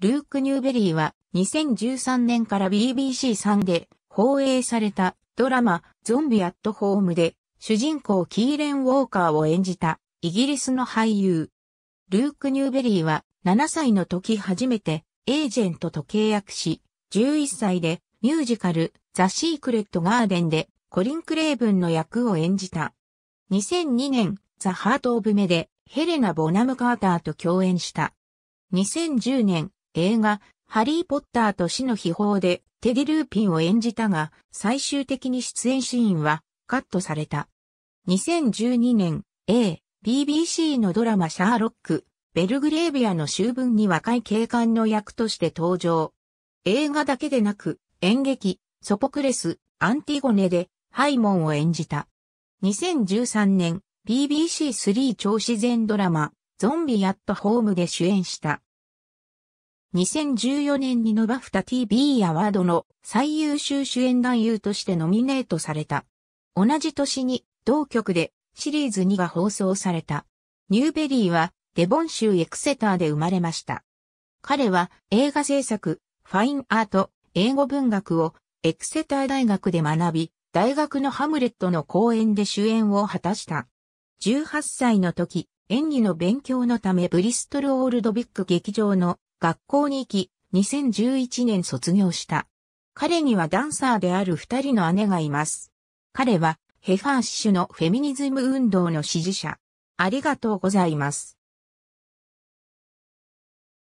ルーク・ニューベリーは2013年から BBC3 で放映されたドラマゾンビ・アット・ホームで主人公キーレン・ウォーカーを演じたイギリスの俳優。ルーク・ニューベリーは7歳の時初めてエージェントと契約し、11歳でミュージカルザ・シークレット・ガーデンでコリン・クレイブンの役を演じた。2002年ザ・ハート・オブ・メでヘレナ・ボナム・カーターと共演した。2010年映画、ハリー・ポッターと死の秘宝でテディ・ルーピンを演じたが、最終的に出演シーンはカットされた。2012年、A、BBC のドラマシャーロック、ベルグレービアの終文に若い警官の役として登場。映画だけでなく、演劇、ソポクレス、アンティゴネで、ハイモンを演じた。2013年、BBC3 超自然ドラマ、ゾンビやっとホームで主演した。2014年にノバフタ TV アワードの最優秀主演男優としてノミネートされた。同じ年に同局でシリーズ2が放送された。ニューベリーはデボン州エクセターで生まれました。彼は映画制作、ファインアート、英語文学をエクセター大学で学び、大学のハムレットの公演で主演を果たした。18歳の時、演技の勉強のためブリストルオールドビッグ劇場の学校に行き、2011年卒業した。彼にはダンサーである二人の姉がいます。彼はヘファーシュのフェミニズム運動の支持者。ありがとうございます。